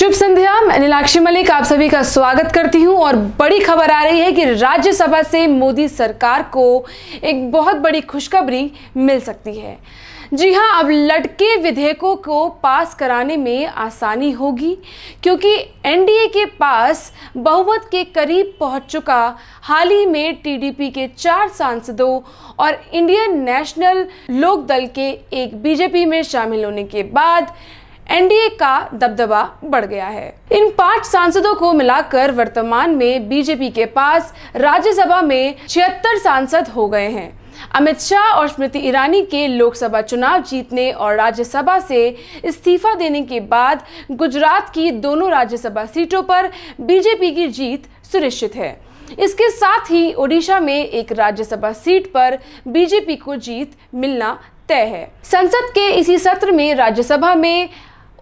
शुभ संध्या मैं नीलाक्षी मलिक आप सभी का स्वागत करती हूं और बड़ी खबर आ रही है कि राज्यसभा से मोदी सरकार को एक बहुत बड़ी खुशखबरी मिल सकती है जी हां अब लटके विधेयकों को पास कराने में आसानी होगी क्योंकि एनडीए के पास बहुमत के करीब पहुंच चुका हाल ही में टीडीपी के चार सांसदों और इंडियन नेशनल लोकदल के एक बीजेपी में शामिल होने के बाद एनडीए का दबदबा बढ़ गया है इन पांच सांसदों को मिलाकर वर्तमान में बीजेपी के पास राज्यसभा में छिहत्तर सांसद हो गए हैं अमित शाह और स्मृति ईरानी के लोकसभा चुनाव जीतने और राज्यसभा से इस्तीफा देने के बाद गुजरात की दोनों राज्यसभा सीटों पर बीजेपी की जीत सुनिश्चित है इसके साथ ही ओडिशा में एक राज्यसभा सीट पर बीजेपी को जीत मिलना तय है संसद के इसी सत्र में राज्यसभा में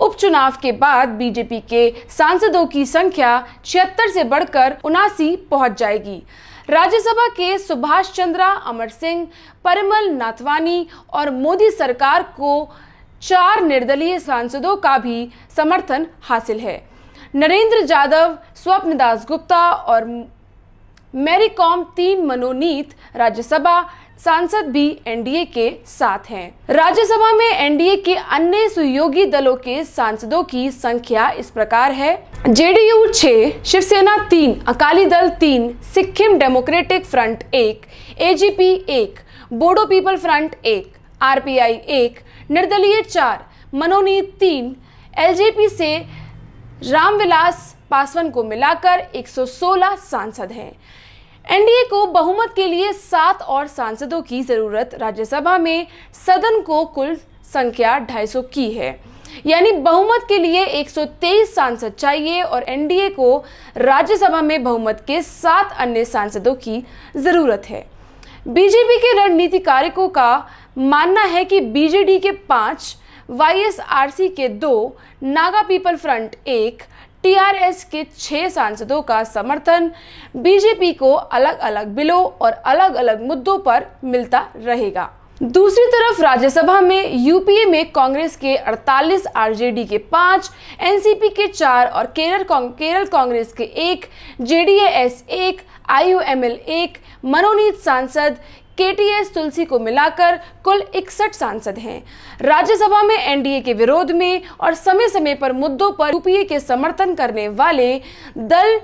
उपचुनाव के बाद बीजेपी के सांसदों की संख्या छिहत्तर से बढ़कर उनासी पहुंच जाएगी राज्यसभा के सुभाष चंद्रा अमर सिंह परमल नाथवानी और मोदी सरकार को चार निर्दलीय सांसदों का भी समर्थन हासिल है नरेंद्र यादव स्वप्न दास गुप्ता और मैरी कॉम तीन मनोनीत राज्यसभा सांसद भी एनडीए के साथ हैं। राज्यसभा में एनडीए के अन्य सहयोगी दलों के सांसदों की संख्या इस प्रकार है जेडीयू छह शिवसेना तीन अकाली दल तीन सिक्किम डेमोक्रेटिक फ्रंट एक एजीपी एक बोडो पीपल फ्रंट एक आरपीआई एक निर्दलीय चार मनोनीत तीन एलजेपी से रामविलास पासवान को मिलाकर 116 सांसद हैं एनडीए को बहुमत के लिए सात और सांसदों की जरूरत राज्यसभा में सदन को कुल संख्या 250 की है यानी बहुमत के लिए 123 सांसद चाहिए और एनडीए को राज्यसभा में बहुमत के सात अन्य सांसदों की जरूरत है बीजेपी के रणनीतिकारिकों का मानना है कि बीजेडी के पांच वाईएसआरसी के दो नागा पीपल फ्रंट एक टीआरएस के छह सांसदों का समर्थन बीजेपी को अलग अलग बिलों और अलग अलग मुद्दों पर मिलता रहेगा दूसरी तरफ राज्यसभा में यूपीए में कांग्रेस के 48, आरजेडी के पांच एनसीपी के चार और केरल केरल कांग्रेस के एक जेडीएस एक आईयूएमएल एक मनोनीत सांसद केटीएस तुलसी को मिलाकर कुल इकसठ सांसद हैं राज्यसभा में एनडीए के विरोध में और समय समय पर मुद्दों पर यूपीए के समर्थन करने वाले दल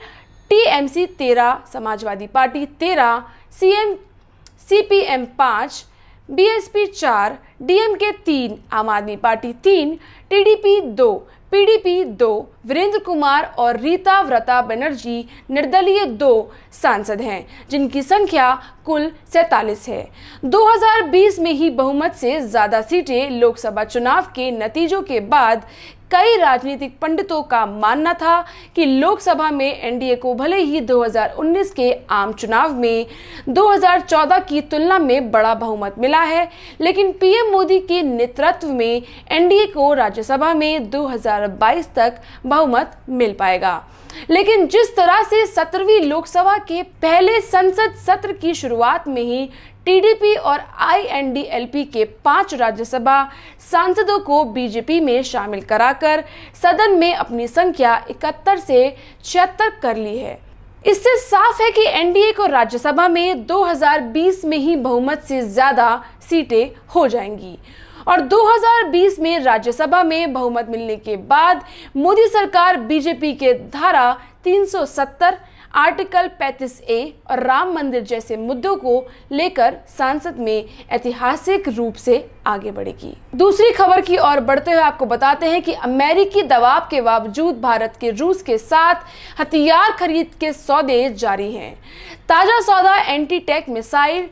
टीएमसी तेरह समाजवादी पार्टी तेरह सीएम सीपीएम पांच बीएसपी चार डीएमके तीन आम आदमी पार्टी तीन टीडीपी दो पीडीपी दो वीरेंद्र कुमार और रीता व्रता बनर्जी निर्दलीय दो सांसद हैं जिनकी संख्या कुल सैतालीस है 2020 में ही बहुमत से ज़्यादा सीटें लोकसभा चुनाव के नतीजों के बाद कई राजनीतिक पंडितों का मानना था कि लोकसभा में एनडीए को भले ही 2019 के आम चुनाव में 2014 की तुलना में बड़ा बहुमत मिला है लेकिन पीएम मोदी के नेतृत्व में एनडीए को राज्यसभा में 2022 तक बहुमत मिल पाएगा लेकिन जिस तरह से सत्रहवीं लोकसभा के पहले संसद सत्र की शुरुआत में ही टीडीपी और आईएनडीएलपी के पांच राज्यसभा सांसदों को बीजेपी में शामिल कराकर सदन में अपनी संख्या इकहत्तर से छिहत्तर कर ली है इससे साफ है कि एनडीए को राज्यसभा में 2020 में ही बहुमत से ज्यादा सीटें हो जाएंगी और 2020 में राज्यसभा में बहुमत मिलने के बाद मोदी सरकार बीजेपी के धारा 370 आर्टिकल 35 ए और राम मंदिर जैसे मुद्दों को लेकर संसद में ऐतिहासिक रूप से आगे बढ़ेगी दूसरी खबर की ओर बढ़ते हुए आपको बताते हैं कि अमेरिकी दबाव के बावजूद भारत के रूस के साथ हथियार खरीद के सौदे जारी हैं ताज़ा सौदा एंटी टैक मिसाइल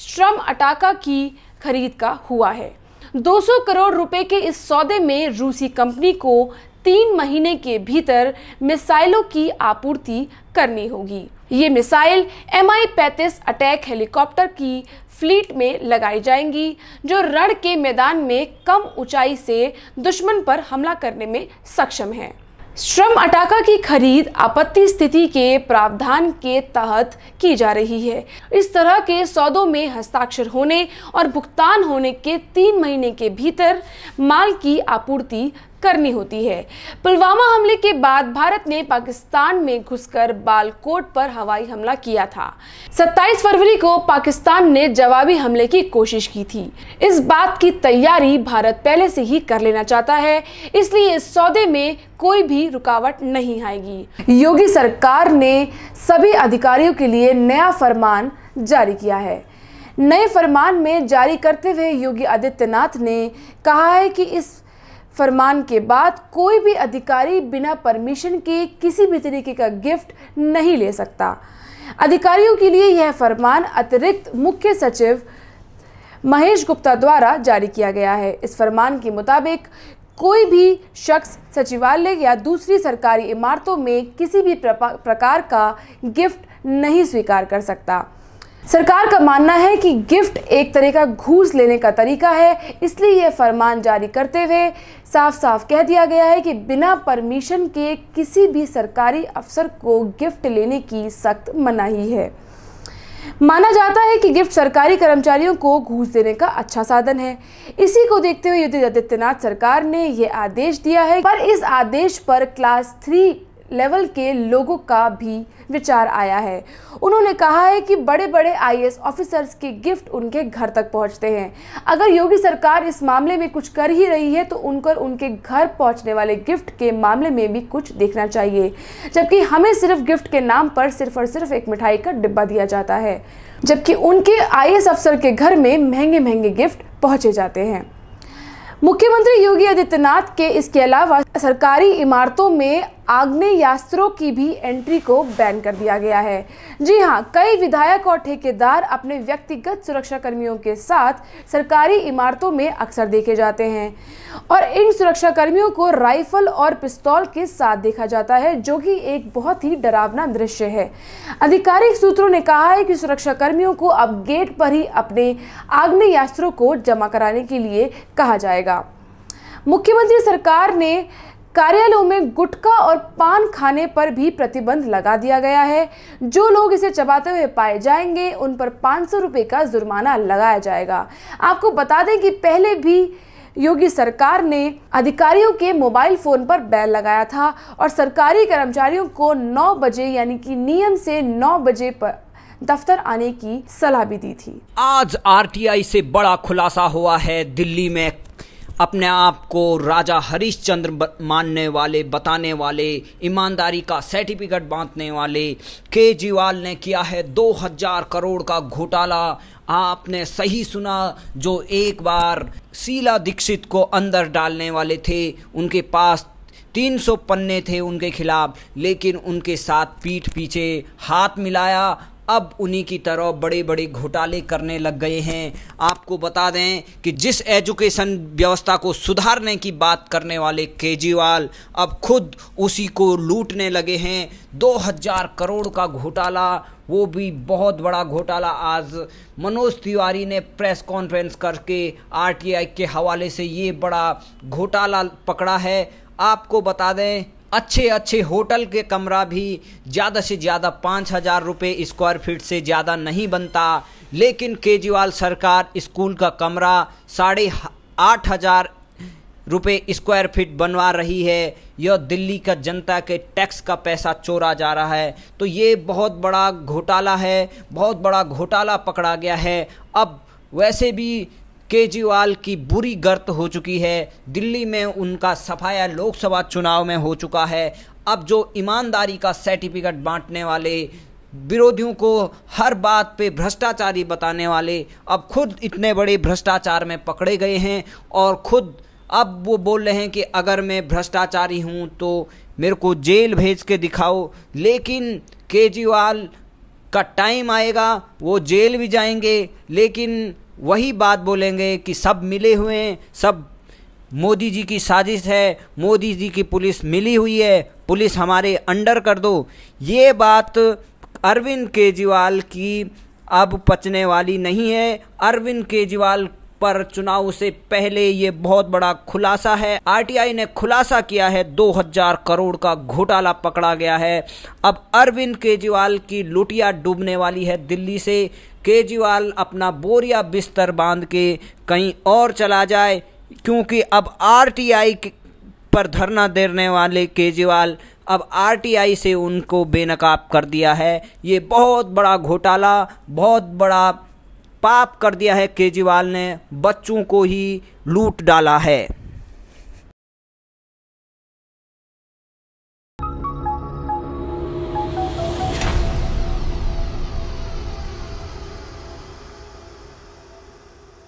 श्रम अटाका की खरीद का हुआ है 200 करोड़ रुपए के इस सौदे में रूसी कंपनी को तीन महीने के भीतर मिसाइलों की आपूर्ति करनी होगी ये मिसाइल एम आई पैतीस अटैक हेलीकॉप्टर की फ्लीट में लगाई जाएंगी जो रण के मैदान में कम ऊंचाई से दुश्मन पर हमला करने में सक्षम है श्रम अटाका की खरीद आपत्ति स्थिति के प्रावधान के तहत की जा रही है इस तरह के सौदों में हस्ताक्षर होने और भुगतान होने के तीन महीने के भीतर माल की आपूर्ति करनी होती है पुलवामा हमले के बाद भारत ने पाकिस्तान में घुसकर बालकोट पर हवाई हमला किया था 27 फरवरी को पाकिस्तान ने जवाबी हमले की कोशिश की थी इस बात की तैयारी भारत पहले से ही कर लेना चाहता है इसलिए इस सौदे में कोई भी रुकावट नहीं आएगी योगी सरकार ने सभी अधिकारियों के लिए नया फरमान जारी किया है नए फरमान में जारी करते हुए योगी आदित्यनाथ ने कहा है कि इस फरमान के बाद कोई भी अधिकारी बिना परमिशन के किसी भी तरीके का गिफ्ट नहीं ले सकता अधिकारियों के लिए यह फरमान अतिरिक्त मुख्य सचिव महेश गुप्ता द्वारा जारी किया गया है इस फरमान के मुताबिक कोई भी शख्स सचिवालय या दूसरी सरकारी इमारतों में किसी भी प्रकार का गिफ्ट नहीं स्वीकार कर सकता सरकार का मानना है कि गिफ्ट एक तरह का घूस लेने का तरीका है इसलिए यह फरमान जारी करते हुए साफ साफ कह दिया गया है कि बिना परमिशन के किसी भी सरकारी अफसर को गिफ्ट लेने की सख्त मनाही है माना जाता है कि गिफ्ट सरकारी कर्मचारियों को घूस देने का अच्छा साधन है इसी को देखते हुए योगी आदित्यनाथ सरकार ने यह आदेश दिया है पर इस आदेश पर क्लास थ्री लेवल के लोगों का भी विचार आया है उन्होंने कहा है कि बड़े बड़े आई ऑफिसर्स के गिफ्ट उनके घर तक पहुंचते हैं अगर योगी सरकार इस मामले में कुछ कर ही रही है तो उनको उनके घर पहुंचने वाले गिफ्ट के मामले में भी कुछ देखना चाहिए जबकि हमें सिर्फ गिफ्ट के नाम पर सिर्फ और सिर्फ एक मिठाई का डिब्बा दिया जाता है जबकि उनके आई अफसर के घर में महंगे महंगे गिफ्ट पहुँचे जाते हैं मुख्यमंत्री योगी आदित्यनाथ के इसके अलावा सरकारी इमारतों में आग्नेयास्त्रों की भी एंट्री को बैन कर दिया गया है जी हाँ कई विधायक और ठेकेदार अपने व्यक्तिगत सुरक्षा कर्मियों के साथ सरकारी इमारतों में अक्सर देखे जाते हैं और इन कर्मियों को राइफल और पिस्तौल के साथ देखा जाता है जो कि एक बहुत ही डरावना दृश्य है आधिकारिक सूत्रों ने कहा है कि सुरक्षा कर्मियों को अब गेट पर ही अपने आग्नेयास्त्रों को जमा कराने के लिए कहा जाएगा मुख्यमंत्री सरकार ने कार्यालयों में गुटखा और पान खाने पर भी प्रतिबंध लगा दिया गया है जो लोग इसे चबाते हुए पाए जाएंगे उन पर पाँच सौ का जुर्माना लगाया जाएगा आपको बता दें कि पहले भी योगी सरकार ने अधिकारियों के मोबाइल फोन पर बैन लगाया था और सरकारी कर्मचारियों को 9 बजे यानी कि नियम से 9 बजे पर दफ्तर आने की सलाह भी दी थी आज आरटीआई से बड़ा खुलासा हुआ है दिल्ली में अपने आप को राजा हरिश्चंद्र मानने वाले बताने वाले ईमानदारी का सर्टिफिकेट बांटने वाले केजरीवाल ने किया है 2000 करोड़ का घोटाला आपने सही सुना जो एक बार शीला दीक्षित को अंदर डालने वाले थे उनके पास 300 पन्ने थे उनके खिलाफ लेकिन उनके साथ पीठ पीछे हाथ मिलाया अब उन्हीं की तरह बड़े बड़े घोटाले करने लग गए हैं आपको बता दें कि जिस एजुकेशन व्यवस्था को सुधारने की बात करने वाले केजरीवाल अब खुद उसी को लूटने लगे हैं 2000 करोड़ का घोटाला वो भी बहुत बड़ा घोटाला आज मनोज तिवारी ने प्रेस कॉन्फ्रेंस करके आरटीआई के हवाले से ये बड़ा घोटाला पकड़ा है आपको बता दें अच्छे अच्छे होटल के कमरा भी ज़्यादा से ज़्यादा पाँच हज़ार रुपये स्क्वायर फीट से ज़्यादा नहीं बनता लेकिन केजरीवाल सरकार स्कूल का कमरा साढ़े आठ हज़ार रुपये स्क्वायर फीट बनवा रही है यह दिल्ली का जनता के टैक्स का पैसा चोरा जा रहा है तो ये बहुत बड़ा घोटाला है बहुत बड़ा घोटाला पकड़ा गया है अब वैसे भी केजरीवाल की बुरी गर्त हो चुकी है दिल्ली में उनका सफाया लोकसभा चुनाव में हो चुका है अब जो ईमानदारी का सर्टिफिकेट बांटने वाले विरोधियों को हर बात पे भ्रष्टाचारी बताने वाले अब खुद इतने बड़े भ्रष्टाचार में पकड़े गए हैं और खुद अब वो बोल रहे हैं कि अगर मैं भ्रष्टाचारी हूँ तो मेरे को जेल भेज के दिखाओ लेकिन केजरीवाल का टाइम आएगा वो जेल भी जाएंगे लेकिन वही बात बोलेंगे कि सब मिले हुए हैं सब मोदी जी की साजिश है मोदी जी की पुलिस मिली हुई है पुलिस हमारे अंडर कर दो ये बात अरविंद केजरीवाल की अब पचने वाली नहीं है अरविंद केजरीवाल पर चुनाव से पहले ये बहुत बड़ा खुलासा है आरटीआई ने खुलासा किया है 2000 करोड़ का घोटाला पकड़ा गया है अब अरविंद केजरीवाल की लुटिया डूबने वाली है दिल्ली से केजरीवाल अपना बोरिया बिस्तर बांध के कहीं और चला जाए क्योंकि अब आरटीआई पर धरना देने वाले केजरीवाल अब आरटीआई से उनको बेनकाब कर दिया है ये बहुत बड़ा घोटाला बहुत बड़ा पाप कर दिया है केजरीवाल ने बच्चों को ही लूट डाला है